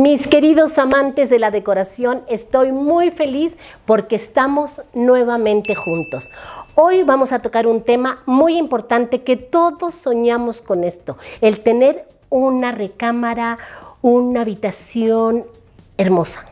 Mis queridos amantes de la decoración, estoy muy feliz porque estamos nuevamente juntos. Hoy vamos a tocar un tema muy importante que todos soñamos con esto, el tener una recámara, una habitación hermosa.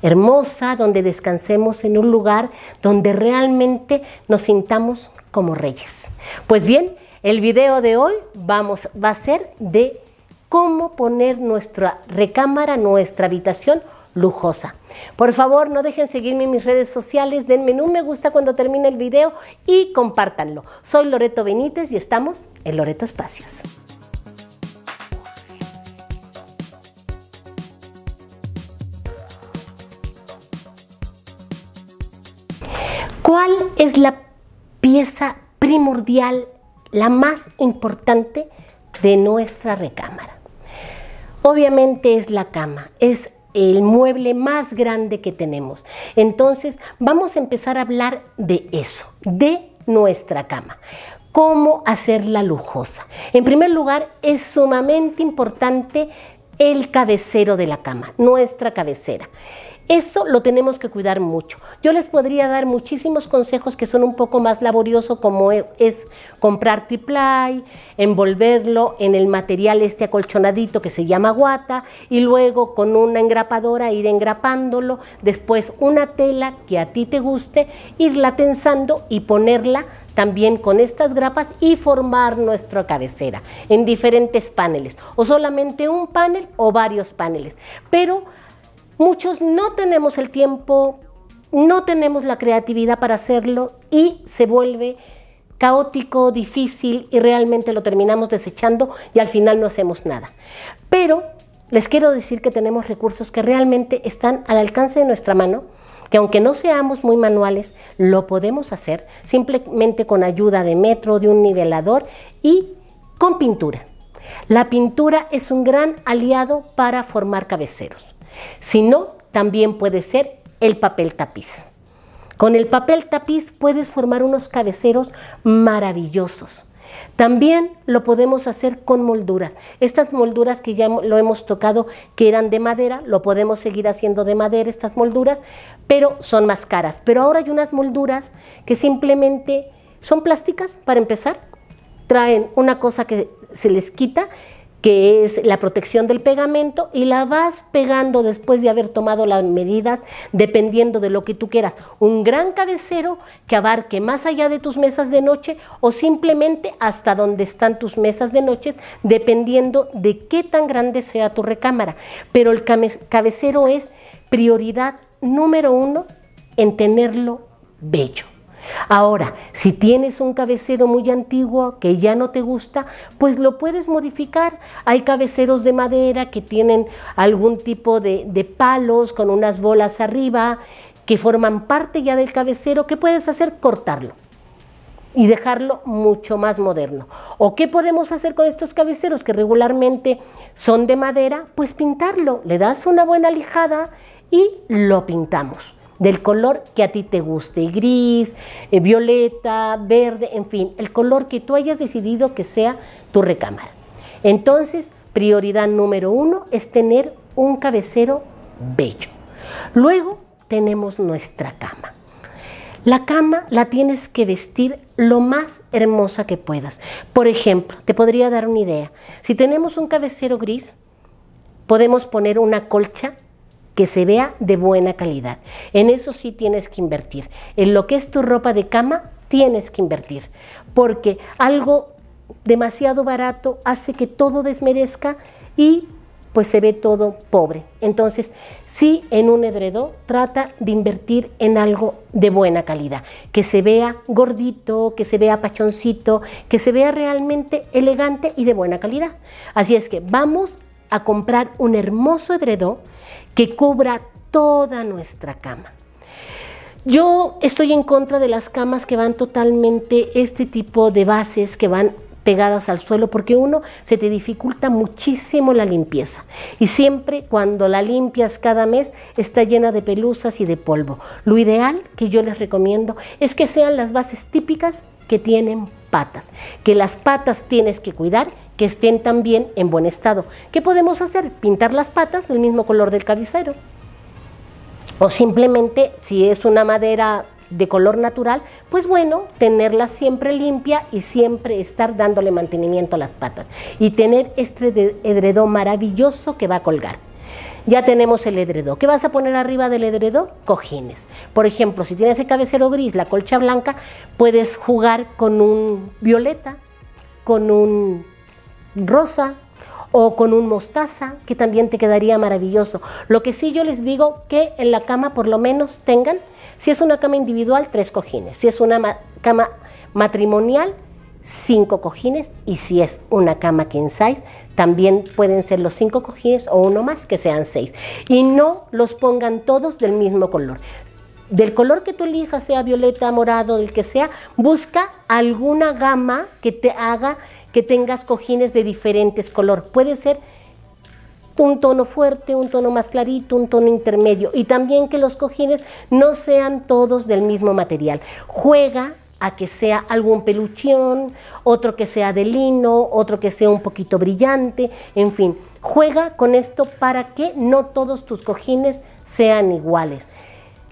Hermosa, donde descansemos en un lugar donde realmente nos sintamos como reyes. Pues bien, el video de hoy vamos, va a ser de cómo poner nuestra recámara, nuestra habitación lujosa. Por favor, no dejen seguirme en mis redes sociales, denme un me gusta cuando termine el video y compártanlo. Soy Loreto Benítez y estamos en Loreto Espacios. ¿Cuál es la pieza primordial, la más importante de nuestra recámara? obviamente es la cama, es el mueble más grande que tenemos. Entonces vamos a empezar a hablar de eso, de nuestra cama cómo hacerla lujosa. En primer lugar, es sumamente importante el cabecero de la cama, nuestra cabecera. Eso lo tenemos que cuidar mucho. Yo les podría dar muchísimos consejos que son un poco más laboriosos, como e, es comprar triplay, envolverlo en el material este acolchonadito que se llama guata y luego con una engrapadora ir engrapándolo, después una tela que a ti te guste, irla tensando y ponerla también con estas grapas y formar nuestra cabecera en diferentes paneles, o solamente un panel o varios paneles. Pero Muchos no tenemos el tiempo, no tenemos la creatividad para hacerlo y se vuelve caótico, difícil y realmente lo terminamos desechando y al final no hacemos nada. Pero les quiero decir que tenemos recursos que realmente están al alcance de nuestra mano, que aunque no seamos muy manuales, lo podemos hacer simplemente con ayuda de metro, de un nivelador y con pintura. La pintura es un gran aliado para formar cabeceros. Si no, también puede ser el papel tapiz. Con el papel tapiz puedes formar unos cabeceros maravillosos. También lo podemos hacer con molduras. Estas molduras que ya lo hemos tocado, que eran de madera, lo podemos seguir haciendo de madera, estas molduras, pero son más caras. Pero ahora hay unas molduras que simplemente son plásticas, para empezar. Traen una cosa que se les quita, que es la protección del pegamento y la vas pegando después de haber tomado las medidas dependiendo de lo que tú quieras. Un gran cabecero que abarque más allá de tus mesas de noche o simplemente hasta donde están tus mesas de noche dependiendo de qué tan grande sea tu recámara. Pero el cabecero es prioridad número uno en tenerlo bello. Ahora, si tienes un cabecero muy antiguo que ya no te gusta, pues lo puedes modificar. Hay cabeceros de madera que tienen algún tipo de, palos con unas bolas arriba que forman parte ya del cabecero. ¿Qué puedes hacer? Cortarlo y dejarlo mucho más moderno. ¿O qué podemos hacer con estos cabeceros que regularmente son de madera? Pues pintarlo, le das una buena lijada y lo pintamos del color que a ti te guste, gris, eh, violeta, verde, en fin, el color que tú hayas decidido que sea tu recámara. Entonces, prioridad número uno es tener un cabecero bello. Luego tenemos nuestra cama. La cama la tienes que vestir lo más hermosa que puedas. Por ejemplo, te podría dar una idea. Si tenemos un cabecero gris, podemos poner una colcha que se vea de buena calidad. En eso sí tienes que invertir. En lo que es tu ropa de cama, tienes que invertir. Porque algo demasiado barato hace que todo desmerezca y pues se ve todo pobre. Entonces, sí, en un edredón trata de invertir en algo de buena calidad, que se vea gordito, que se vea pachoncito, que se vea realmente elegante y de buena calidad. Así es que vamos comprar un hermoso edredón que cubra toda nuestra cama. Yo estoy en contra de las camas que van totalmente este tipo de bases que van pegadas al suelo porque uno se te dificulta muchísimo la limpieza y siempre cuando la limpias cada mes está llena de pelusas y de polvo. Lo ideal que yo les recomiendo es que sean las bases típicas que tienen patas, que las patas tienes que cuidar que estén también en buen estado. ¿Qué podemos hacer? Pintar las patas del mismo color del cabecero. O simplemente, si es una madera de color natural, pues bueno, tenerla siempre limpia y siempre estar dándole mantenimiento a las patas. Y tener este edredón maravilloso que va a colgar. Ya tenemos el edredo. ¿Qué vas a poner arriba del edredo? Cojines. Por ejemplo, si tienes el cabecero gris, la colcha blanca, puedes jugar con un violeta, con un rosa o con un mostaza, que también te quedaría maravilloso. Lo que sí yo les digo que en la cama por lo menos tengan, si es una cama individual, tres cojines, si es una cama matrimonial, cinco cojines y si es una cama king size, también pueden ser los cinco cojines o uno más que sean seis. Y no los pongan todos del mismo color del color que tú elijas, sea violeta, morado, el que sea, busca alguna gama que te haga que tengas cojines de diferentes color. Puede ser un tono fuerte, un tono más clarito, un tono intermedio y también que los cojines no sean todos del mismo material. Juega a que sea algún peluchón, otro que sea de lino, otro que sea un poquito brillante, en fin, juega con esto para que no todos tus cojines sean iguales.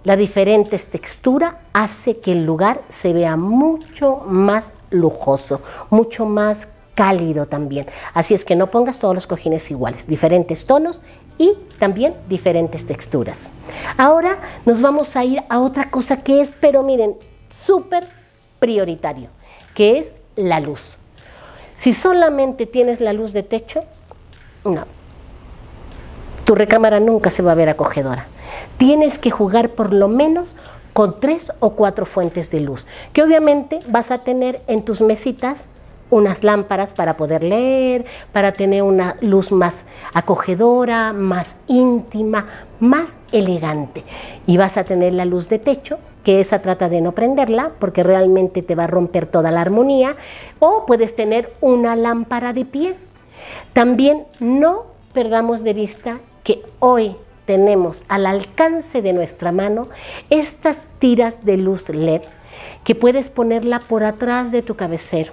La diferente textura hace que el lugar se vea mucho más lujoso, mucho más cálido también. Así es que no pongas todos los cojines iguales, diferentes tonos y también diferentes texturas. Ahora nos vamos a ir a otra cosa que es, pero miren, súper prioritario, que es la luz. Si solamente tienes la luz de techo, no, tu recámara nunca se va a ver acogedora. Tienes que jugar por lo menos con tres o cuatro fuentes de luz, que obviamente vas a tener en tus mesitas unas lámparas para poder leer, para tener una luz más acogedora, más íntima, más elegante. Y vas a tener la luz de techo, que esa trata de no prenderla porque realmente te va a romper toda la armonía. O puedes tener una lámpara de pie. También no perdamos de vista que hoy tenemos al alcance de nuestra mano estas tiras de luz LED que puedes ponerla por atrás de tu cabecero,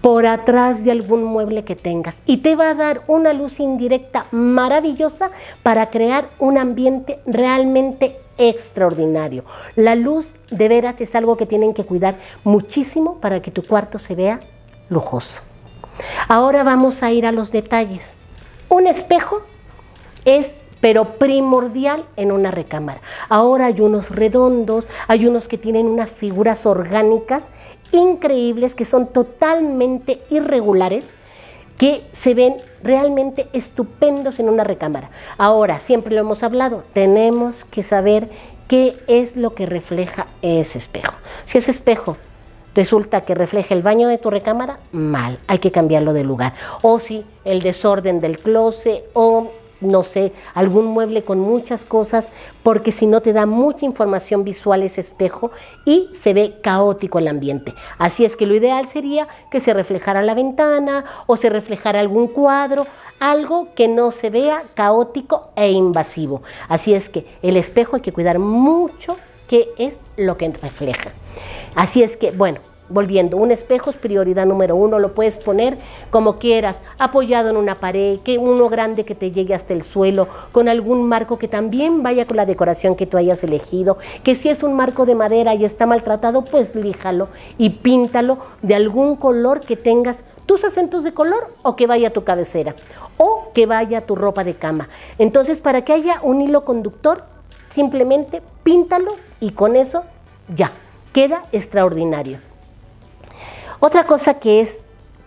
por atrás de algún mueble que tengas y te va a dar una luz indirecta maravillosa para crear un ambiente realmente extraordinario. La luz de veras es algo que tienen que cuidar muchísimo para que tu cuarto se vea lujoso. Ahora vamos a ir a los detalles. Un espejo es pero primordial en una recámara. Ahora hay unos redondos, hay unos que tienen unas figuras orgánicas increíbles que son totalmente irregulares que se ven realmente estupendos en una recámara. Ahora, siempre lo hemos hablado, tenemos que saber qué es lo que refleja ese espejo. Si ese espejo resulta que refleja el baño de tu recámara, mal, hay que cambiarlo de lugar. O si el desorden del closet o no sé, algún mueble con muchas cosas, porque si no te da mucha información visual ese espejo y se ve caótico el ambiente. Así es que lo ideal sería que se reflejara la ventana o se reflejara algún cuadro, algo que no se vea caótico e invasivo. Así es que el espejo hay que cuidar mucho qué es lo que refleja. Así es que, bueno, Volviendo, un espejo es prioridad número uno, lo puedes poner como quieras, apoyado en una pared, que uno grande que te llegue hasta el suelo, con algún marco que también vaya con la decoración que tú hayas elegido, que si es un marco de madera y está maltratado, pues líjalo y píntalo de algún color que tengas tus acentos de color o que vaya a tu cabecera o que vaya a tu ropa de cama. Entonces, para que haya un hilo conductor, simplemente píntalo y con eso ya, queda extraordinario. Otra cosa que es,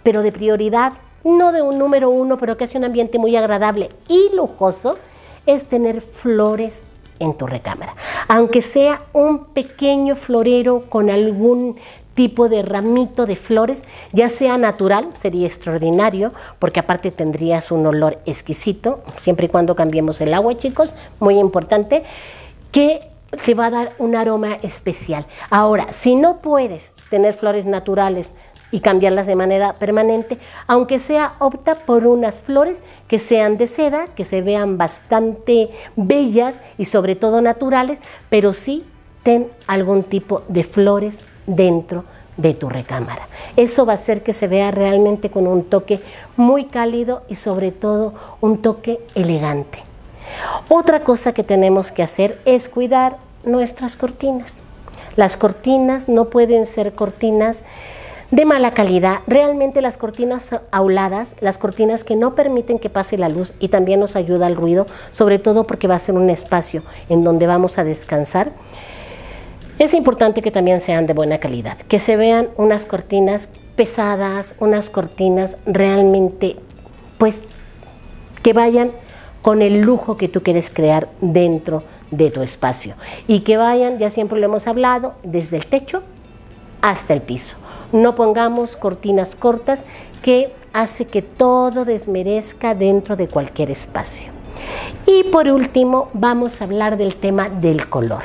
pero de prioridad, no de un número uno, pero que hace un ambiente muy agradable y lujoso, es tener flores en tu recámara. Aunque sea un pequeño florero con algún tipo de ramito de flores, ya sea natural, sería extraordinario, porque aparte tendrías un olor exquisito, siempre y cuando cambiemos el agua, chicos, muy importante, que te va a dar un aroma especial. Ahora, si no puedes tener flores naturales y cambiarlas de manera permanente, aunque sea opta por unas flores que sean de seda, que se vean bastante bellas y sobre todo naturales, pero sí ten algún tipo de flores dentro de tu recámara. Eso va a hacer que se vea realmente con un toque muy cálido y sobre todo un toque elegante. Otra cosa que tenemos que hacer es cuidar nuestras cortinas. Las cortinas no pueden ser cortinas de mala calidad. Realmente las cortinas auladas, las cortinas que no permiten que pase la luz y también nos ayuda al ruido, sobre todo porque va a ser un espacio en donde vamos a descansar. Es importante que también sean de buena calidad, que se vean unas cortinas pesadas, unas cortinas realmente, pues, que vayan con el lujo que tú quieres crear dentro de tu espacio. Y que vayan, ya siempre lo hemos hablado, desde el techo hasta el piso. No pongamos cortinas cortas que hace que todo desmerezca dentro de cualquier espacio. Y por último, vamos a hablar del tema del color.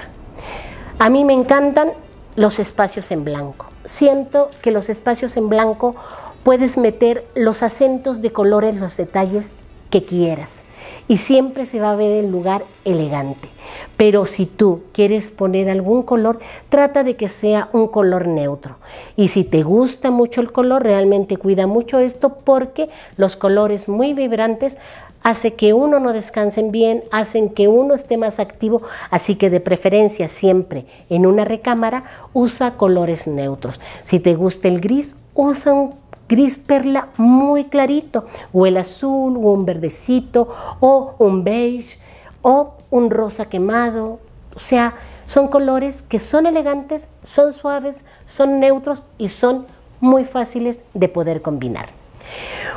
A mí me encantan los espacios en blanco. Siento que los espacios en blanco puedes meter los acentos de color en los detalles que quieras y siempre se va a ver el lugar elegante. Pero si tú quieres poner algún color, trata de que sea un color neutro. Y si te gusta mucho el color, realmente cuida mucho esto porque los colores muy vibrantes hace que uno no descansen bien, hacen que uno esté más activo, así que de preferencia siempre en una recámara usa colores neutros. Si te gusta el gris, usa un gris perla muy clarito, o el azul, o un verdecito, o un beige, o un rosa quemado. O sea, son colores que son elegantes, son suaves, son neutros y son muy fáciles de poder combinar.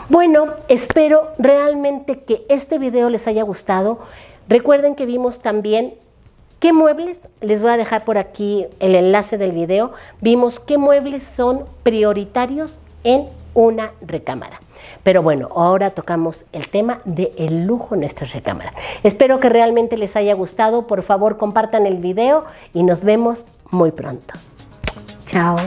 Bueno, espero realmente que este video les haya gustado. Recuerden que vimos también qué muebles, les voy a dejar por aquí el enlace del video, vimos qué muebles son prioritarios en una recámara. Pero bueno, ahora tocamos el tema del el lujo en nuestra recámara Espero que realmente les haya gustado. Por favor, compartan el video y nos vemos muy pronto. Chao.